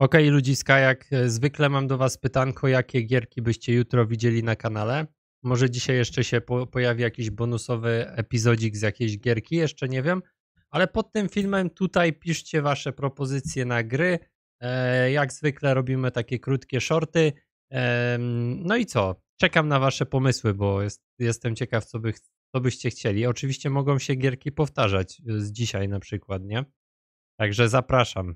Okej, okay, ludziska, jak e, zwykle mam do Was pytanko, jakie gierki byście jutro widzieli na kanale? Może dzisiaj jeszcze się po pojawi jakiś bonusowy epizodzik z jakiejś gierki, jeszcze nie wiem. Ale pod tym filmem tutaj piszcie Wasze propozycje na gry. E, jak zwykle robimy takie krótkie shorty. E, no i co? Czekam na Wasze pomysły, bo jest, jestem ciekaw, co, by, co byście chcieli. Oczywiście mogą się gierki powtarzać e, z dzisiaj na przykład, nie? Także zapraszam.